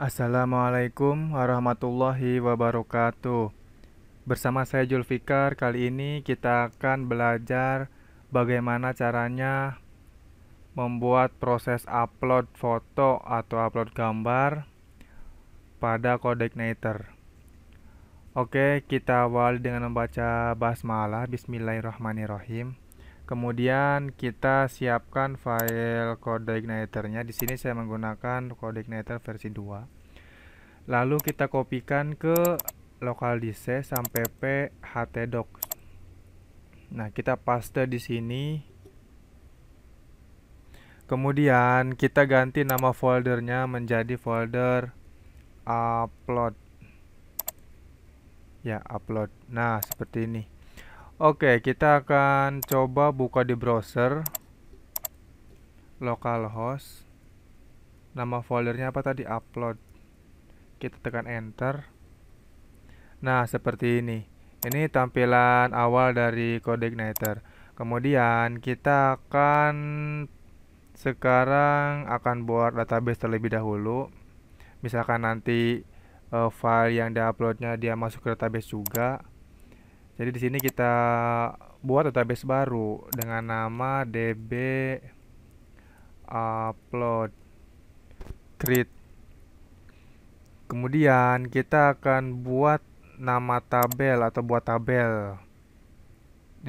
Assalamualaikum warahmatullahi wabarakatuh. Bersama saya Julfikar, kali ini kita akan belajar bagaimana caranya membuat proses upload foto atau upload gambar pada kodek Nater. Oke, kita awali dengan membaca basmalah Bismillahirrahmanirrahim. Kemudian kita siapkan file kode igniternya. Di sini saya menggunakan kode igniter versi 2. Lalu kita kopikan ke local disk sampai p htdoc. Nah, kita paste di sini. Kemudian kita ganti nama foldernya menjadi folder upload. Ya, upload. Nah, seperti ini. Oke, kita akan coba buka di browser localhost. Nama foldernya apa tadi? Upload. Kita tekan enter. Nah, seperti ini. Ini tampilan awal dari kode igniter. Kemudian kita akan sekarang akan buat database terlebih dahulu. Misalkan nanti uh, file yang diuploadnya dia masuk ke database juga jadi di sini kita buat database baru dengan nama db upload create. Kemudian kita akan buat nama tabel atau buat tabel.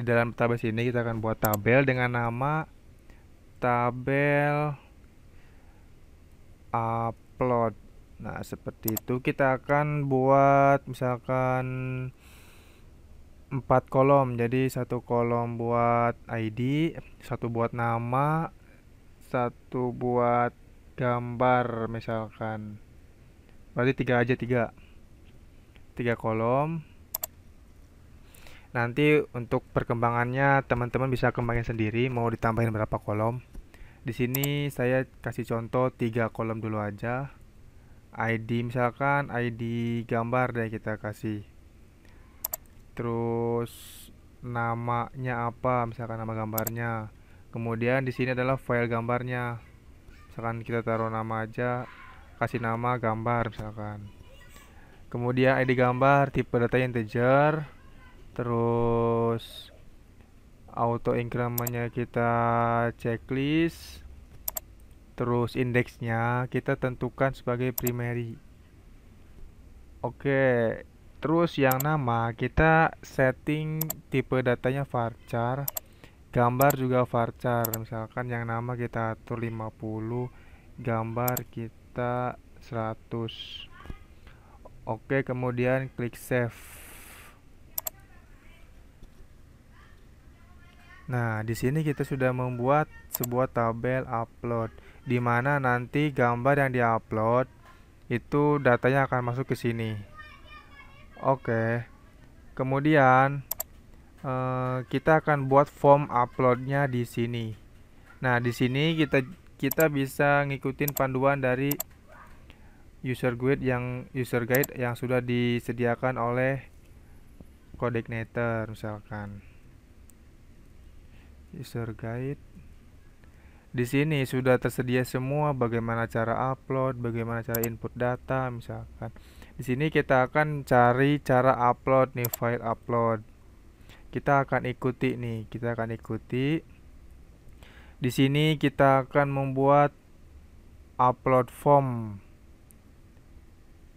Di dalam tabel sini kita akan buat tabel dengan nama tabel upload. Nah, seperti itu kita akan buat misalkan empat kolom jadi satu kolom buat ID satu buat nama satu buat gambar misalkan berarti tiga aja tiga tiga kolom nanti untuk perkembangannya teman-teman bisa kembangin sendiri mau ditambahin berapa kolom di sini saya kasih contoh tiga kolom dulu aja ID misalkan ID gambar deh kita kasih terus namanya apa misalkan nama gambarnya kemudian di sini adalah file gambarnya misalkan kita taruh nama aja kasih nama gambar misalkan kemudian ID gambar tipe data integer terus auto incrementnya kita checklist terus indeksnya kita tentukan sebagai primary oke terus yang nama kita setting tipe datanya varchar gambar juga varchar misalkan yang nama kita atur 50 gambar kita 100 oke kemudian klik save Nah, di sini kita sudah membuat sebuah tabel upload di mana nanti gambar yang diupload itu datanya akan masuk ke sini. Oke. Kemudian uh, kita akan buat form uploadnya di sini. Nah, di sini kita kita bisa ngikutin panduan dari user guide yang user guide yang sudah disediakan oleh Codeigniter misalkan. User guide di sini sudah tersedia semua bagaimana cara upload, bagaimana cara input data misalkan. Di sini kita akan cari cara upload nih file upload. Kita akan ikuti nih, kita akan ikuti. Di sini kita akan membuat upload form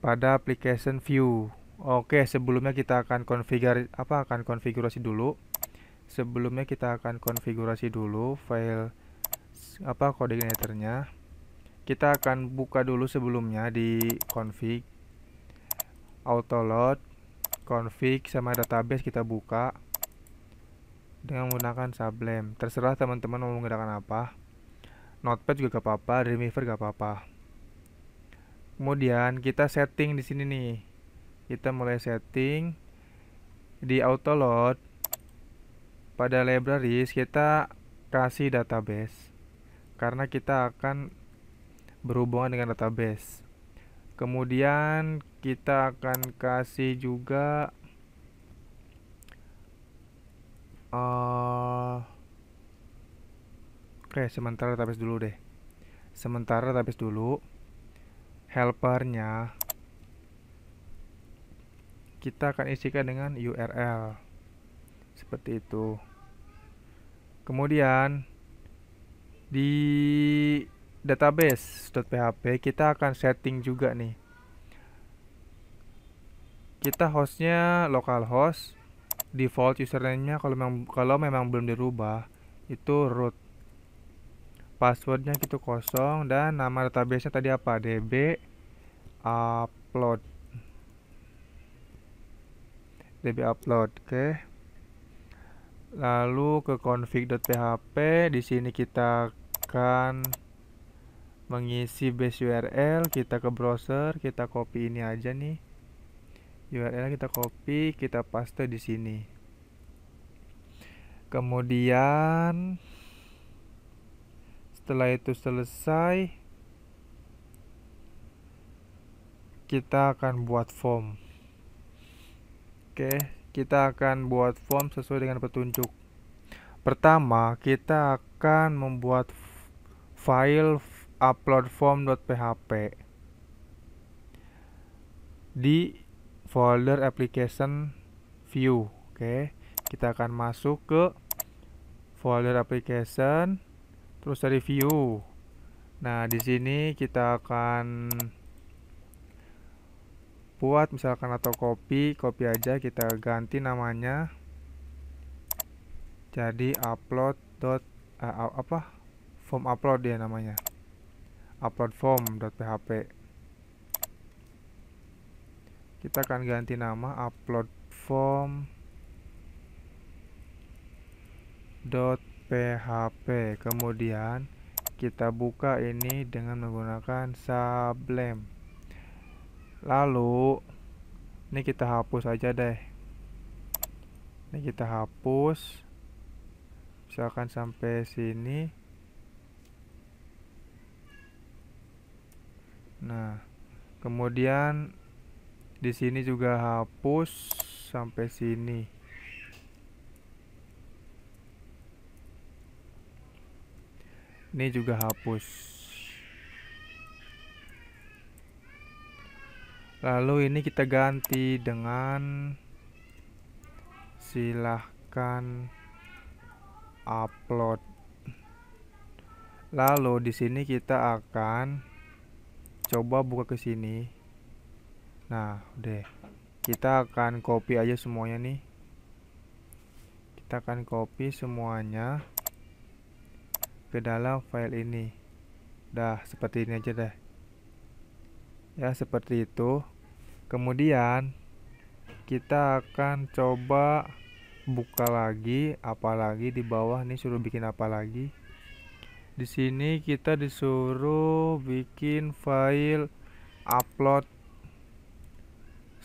pada application view. Oke, sebelumnya kita akan konfigurasi apa akan konfigurasi dulu. Sebelumnya kita akan konfigurasi dulu file apa kode generatornya kita akan buka dulu sebelumnya di config Auto Load, config sama database kita buka dengan menggunakan sublime terserah teman-teman mau menggunakan apa notepad juga gak apa-apa dreamweaver gak apa-apa kemudian kita setting di sini nih kita mulai setting di Auto Load pada libraries kita kasih database karena kita akan berhubungan dengan database kemudian kita akan kasih juga uh, oke okay, sementara tapis dulu deh sementara tapis dulu helpernya kita akan isikan dengan URL seperti itu kemudian di database.php kita akan setting juga nih kita hostnya host default username-nya kalau memang kalau memang belum dirubah itu root passwordnya gitu kosong dan nama database-nya tadi apa db upload db upload oke okay. lalu ke config.php di sini kita akan mengisi base url kita ke browser kita copy ini aja nih URL kita copy kita paste di sini kemudian setelah itu selesai kita akan buat form oke kita akan buat form sesuai dengan petunjuk pertama kita akan membuat file upload form.php di folder application view oke okay. kita akan masuk ke folder application terus dari view nah di sini kita akan buat misalkan atau copy copy aja kita ganti namanya jadi upload dot uh, apa form upload dia namanya upload form.php kita akan ganti nama upload form .php kemudian kita buka ini dengan menggunakan sublime lalu ini kita hapus aja deh ini kita hapus misalkan sampai sini nah kemudian di sini juga hapus sampai sini ini juga hapus lalu ini kita ganti dengan silahkan upload lalu di sini kita akan coba buka ke sini nah udah kita akan copy aja semuanya nih kita akan copy semuanya ke dalam file ini dah seperti ini aja deh ya seperti itu kemudian kita akan coba buka lagi apalagi di bawah nih suruh bikin apa lagi di sini kita disuruh bikin file upload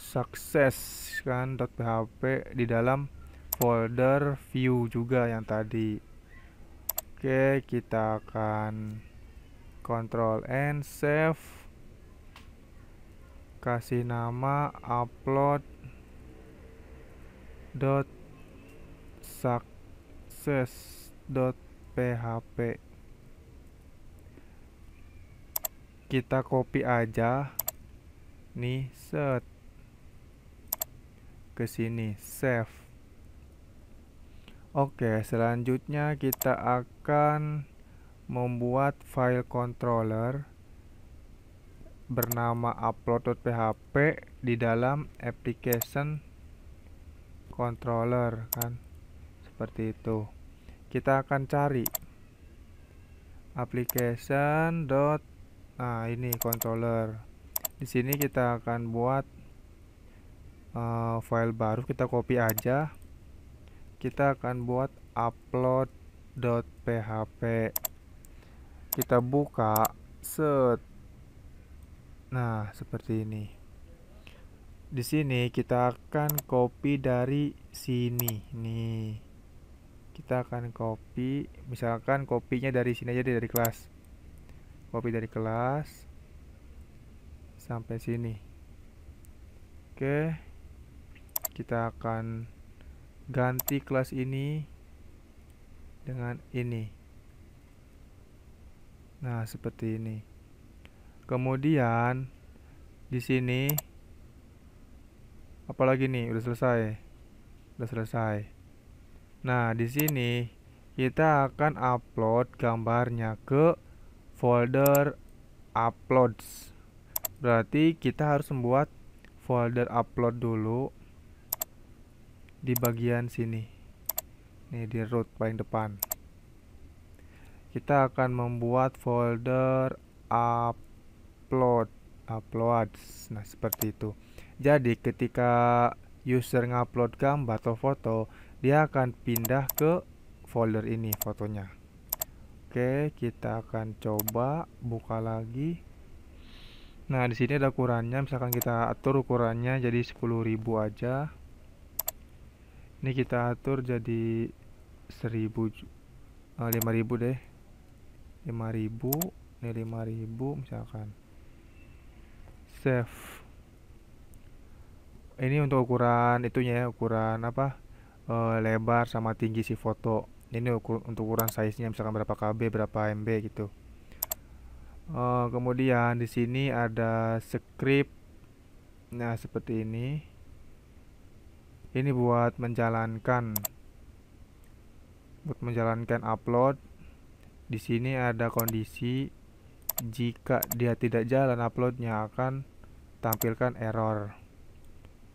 sukses kan .php di dalam folder view juga yang tadi oke kita akan control n save kasih nama upload dot success dot php kita copy aja nih set ke sini save oke selanjutnya kita akan membuat file controller bernama upload.php di dalam application controller kan seperti itu kita akan cari application dot nah ini controller di sini kita akan buat uh, file baru kita copy aja kita akan buat upload.php kita buka set nah seperti ini di sini kita akan copy dari sini nih kita akan copy misalkan kopinya dari sini aja dari kelas copy dari kelas sampai sini oke okay kita akan ganti kelas ini dengan ini nah seperti ini kemudian di sini apalagi nih udah selesai udah selesai nah di sini kita akan upload gambarnya ke folder uploads berarti kita harus membuat folder upload dulu di bagian sini ini di root paling depan kita akan membuat folder upload uploads nah seperti itu jadi ketika user ngupload gambar atau foto dia akan pindah ke folder ini fotonya oke kita akan coba buka lagi nah di sini ada ukurannya misalkan kita atur ukurannya jadi 10.000 aja ini kita atur jadi 1000 uh, 5000 deh 5000 ini 5000 misalkan save ini untuk ukuran itunya ya ukuran apa uh, lebar sama tinggi si foto ini ukur, untuk ukuran size nya misalkan berapa KB berapa MB gitu uh, kemudian di sini ada script nah seperti ini ini buat menjalankan buat menjalankan upload di sini ada kondisi jika dia tidak jalan uploadnya akan tampilkan error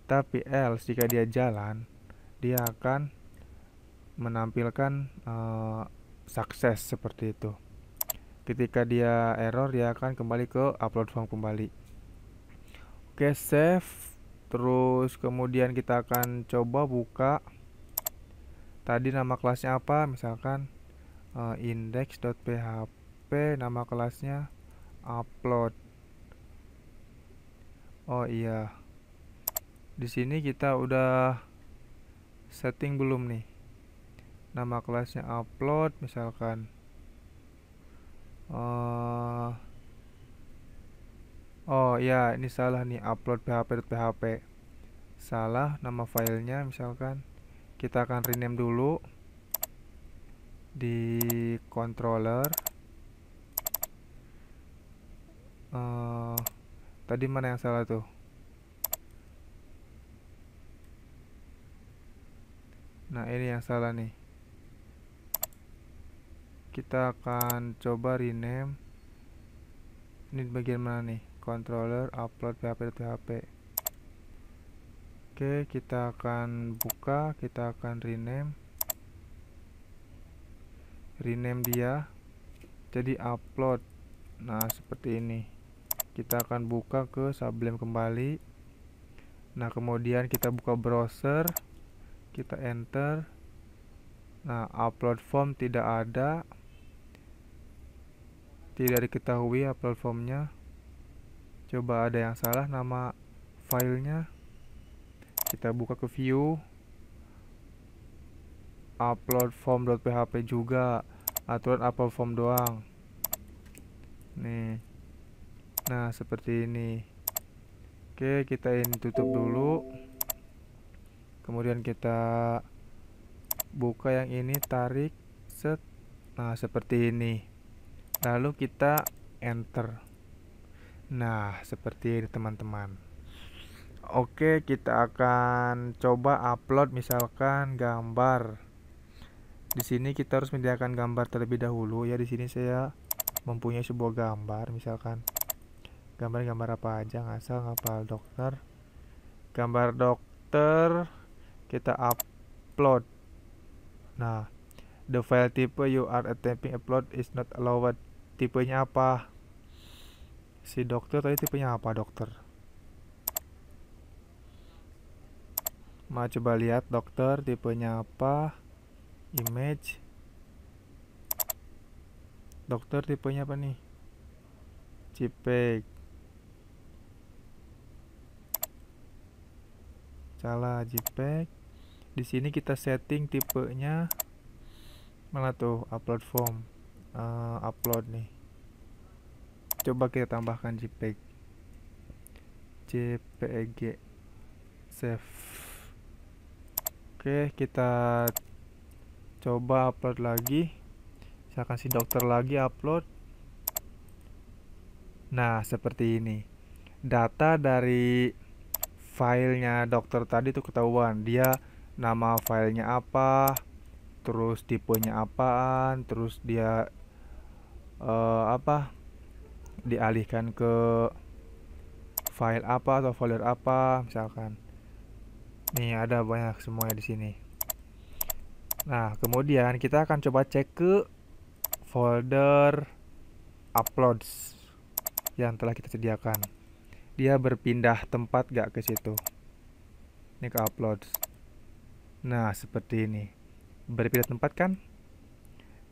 tapi else jika dia jalan dia akan menampilkan uh, sukses seperti itu ketika dia error dia akan kembali ke upload form kembali oke save terus kemudian kita akan coba buka tadi nama kelasnya apa misalkan uh, index.php nama kelasnya upload oh iya di sini kita udah setting belum nih nama kelasnya upload misalkan uh, Oh ya, ini salah nih upload php.php. Salah nama filenya misalkan. Kita akan rename dulu di controller. Uh, tadi mana yang salah tuh? Nah, ini yang salah nih. Kita akan coba rename. Ini bagian mana nih? controller upload php php oke kita akan buka kita akan rename rename dia jadi upload nah seperti ini kita akan buka ke sublime kembali nah kemudian kita buka browser kita enter nah upload form tidak ada tidak diketahui upload formnya coba ada yang salah nama filenya kita buka ke view upload form.php juga aturan upload form doang nih nah seperti ini oke kita ini tutup dulu kemudian kita buka yang ini tarik set nah seperti ini lalu kita enter Nah, seperti ini teman-teman. Oke, kita akan coba upload misalkan gambar. Di sini kita harus menyediakan gambar terlebih dahulu ya. Di sini saya mempunyai sebuah gambar misalkan gambar-gambar apa aja ngasal ngapal dokter. Gambar dokter kita upload. Nah, the file tipe you are attempting upload is not allowed. Tipenya apa? Si dokter tadi tipenya apa dokter? Mau coba lihat dokter tipenya apa? Image. Dokter tipenya apa nih? JPEG. Salah JPEG. Di sini kita setting tipenya mana tuh upload form. Uh, upload nih coba kita tambahkan jpeg jpeg save oke kita coba upload lagi saya kasih dokter lagi upload nah seperti ini data dari filenya dokter tadi itu ketahuan dia nama filenya apa terus tipenya apaan terus dia uh, apa dialihkan ke file apa atau folder apa misalkan ini ada banyak semuanya di sini nah kemudian kita akan coba cek ke folder uploads yang telah kita sediakan dia berpindah tempat gak ke situ ini ke uploads nah seperti ini berpindah tempat kan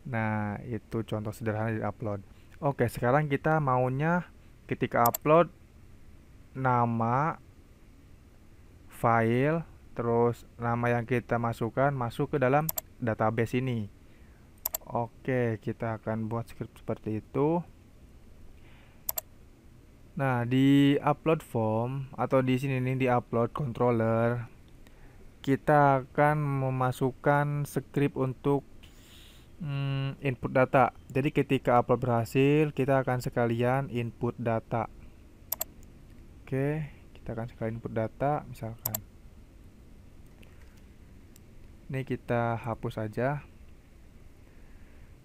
nah itu contoh sederhana di upload Oke, sekarang kita maunya ketika upload nama file terus nama yang kita masukkan masuk ke dalam database ini. Oke, kita akan buat script seperti itu. Nah, di upload form atau di sini nih di upload controller kita akan memasukkan script untuk hmm, input data. Jadi ketika upload berhasil, kita akan sekalian input data. Oke, kita akan sekalian input data misalkan. Ini kita hapus aja.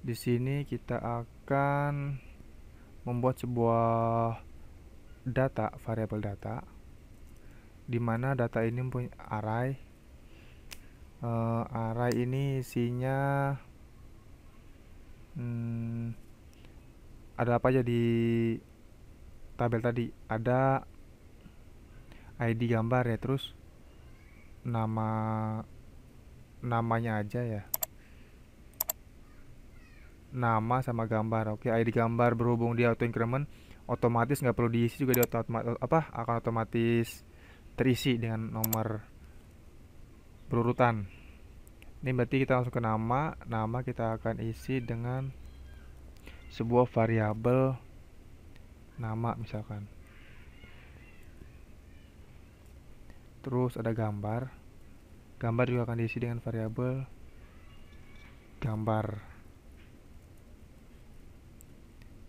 Di sini kita akan membuat sebuah data, variabel data di mana data ini punya array. Uh, eh, array ini isinya hmm, ada apa aja di tabel tadi ada ID gambar ya terus nama namanya aja ya nama sama gambar oke ID gambar berhubung dia auto increment otomatis nggak perlu diisi juga dia otomat apa akan otomatis terisi dengan nomor berurutan ini berarti kita masuk ke nama nama kita akan isi dengan sebuah variabel nama misalkan terus ada gambar gambar juga akan diisi dengan variabel gambar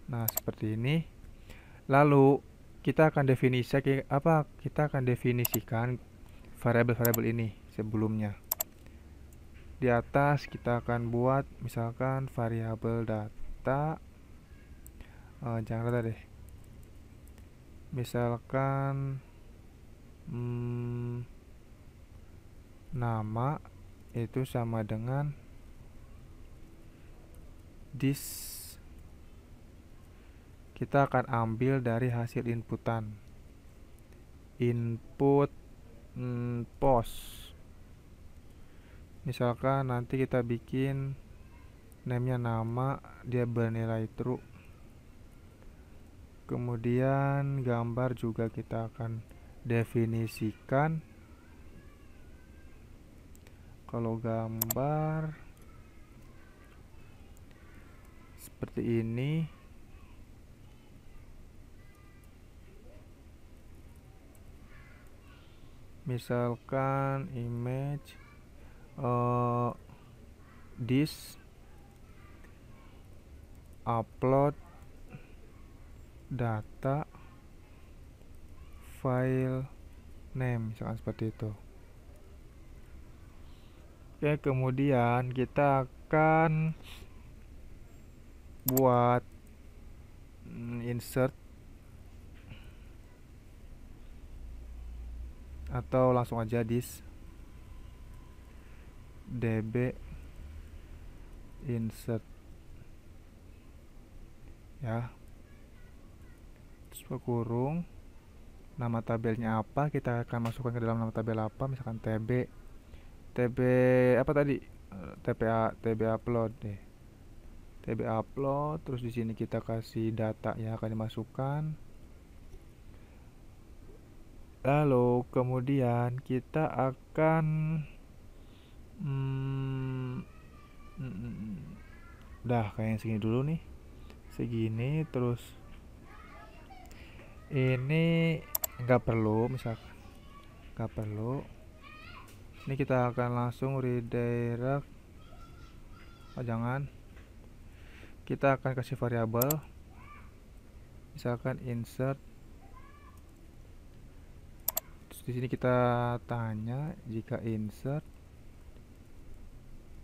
nah seperti ini lalu kita akan definisi apa kita akan definisikan variabel-variabel ini sebelumnya di atas kita akan buat misalkan variabel data uh, jangan data deh misalkan hmm, nama itu sama dengan this kita akan ambil dari hasil inputan input hmm, post misalkan nanti kita bikin namanya nama dia bernilai true kemudian gambar juga kita akan definisikan kalau gambar seperti ini misalkan image uh, this upload data file name misalkan seperti itu oke kemudian kita akan buat mm, insert atau langsung aja dis db insert ya terus kurung nama tabelnya apa kita akan masukkan ke dalam nama tabel apa misalkan tb tb apa tadi eh, tpa tb upload deh tb upload terus di sini kita kasih data yang akan dimasukkan lalu kemudian kita akan Hmm, mm, mm, mm. udah kayaknya segini dulu nih. Segini terus ini nggak perlu misalkan nggak perlu ini kita akan langsung redirect oh jangan kita akan kasih variabel misalkan insert Terus di sini kita tanya jika insert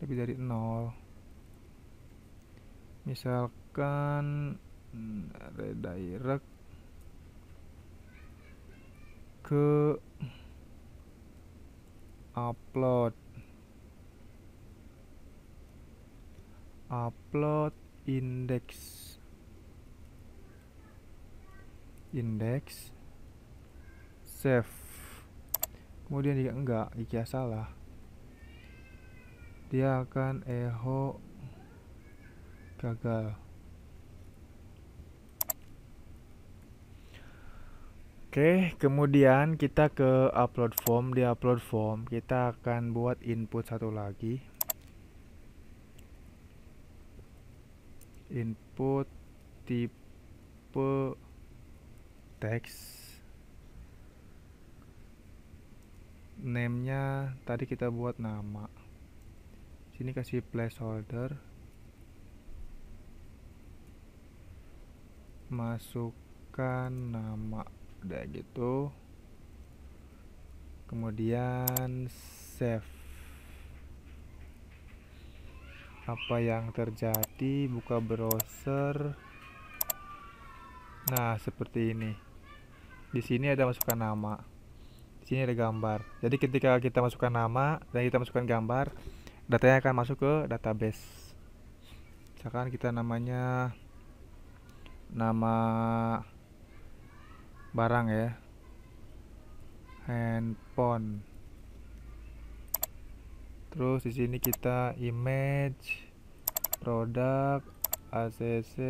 lebih dari nol misalkan hmm, redirect ke upload upload index index save kemudian jika enggak jika ya, salah dia akan eho gagal Oke, kemudian kita ke upload form. Di upload form, kita akan buat input satu lagi. Input tipe teks. Name-nya tadi kita buat nama sini kasih placeholder masukkan nama udah gitu kemudian save apa yang terjadi buka browser nah seperti ini di sini ada masukkan nama di sini ada gambar jadi ketika kita masukkan nama dan kita masukkan gambar datanya akan masuk ke database misalkan kita namanya nama barang ya handphone terus di sini kita image produk ACC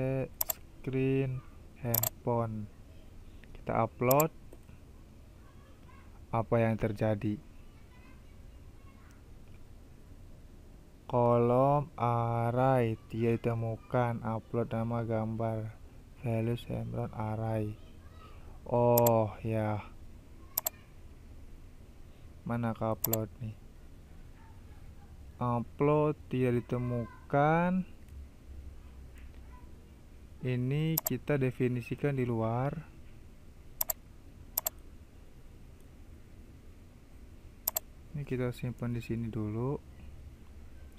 screen handphone kita upload apa yang terjadi kolom array dia ditemukan upload nama gambar value sembron array oh ya mana ke upload nih upload dia ditemukan ini kita definisikan di luar ini kita simpan di sini dulu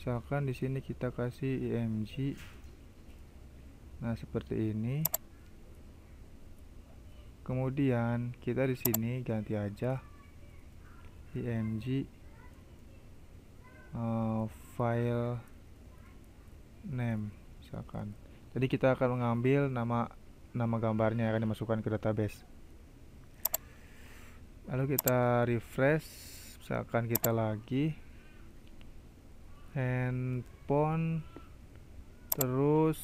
misalkan di sini kita kasih img nah seperti ini kemudian kita di sini ganti aja img uh, eh, file name misalkan jadi kita akan mengambil nama nama gambarnya akan dimasukkan ke database lalu kita refresh misalkan kita lagi handphone terus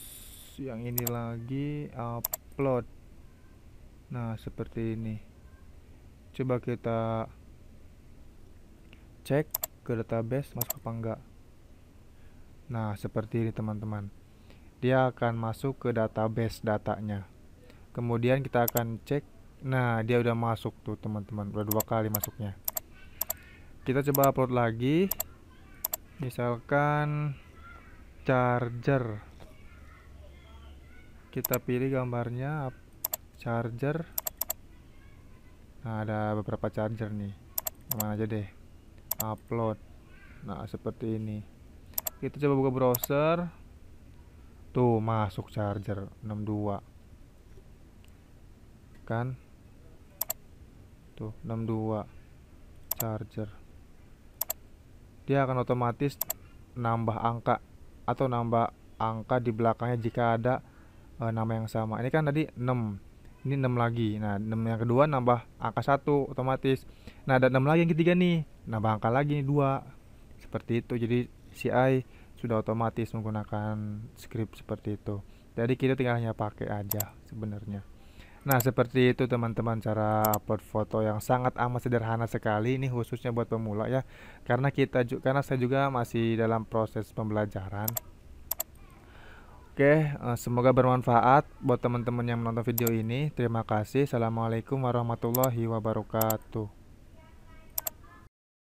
yang ini lagi upload nah seperti ini coba kita cek ke database masuk apa enggak nah seperti ini teman-teman dia akan masuk ke database datanya kemudian kita akan cek nah dia udah masuk tuh teman-teman udah dua kali masuknya kita coba upload lagi misalkan charger kita pilih gambarnya charger nah ada beberapa charger nih mana aja deh upload nah seperti ini kita coba buka browser tuh masuk charger 62 kan tuh 62 charger dia akan otomatis nambah angka atau nambah angka di belakangnya jika ada e, nama yang sama. Ini kan tadi 6. Ini 6 lagi. Nah, 6 yang kedua nambah angka satu otomatis. Nah, ada 6 lagi yang ketiga nih. Nambah angka lagi nih 2. Seperti itu. Jadi CI sudah otomatis menggunakan script seperti itu. Jadi kita tinggal hanya pakai aja sebenarnya. Nah, seperti itu teman-teman cara upload foto yang sangat amat sederhana sekali ini khususnya buat pemula ya. Karena kita juga karena saya juga masih dalam proses pembelajaran. Oke, eh, semoga bermanfaat buat teman-teman yang menonton video ini. Terima kasih. Assalamualaikum warahmatullahi wabarakatuh.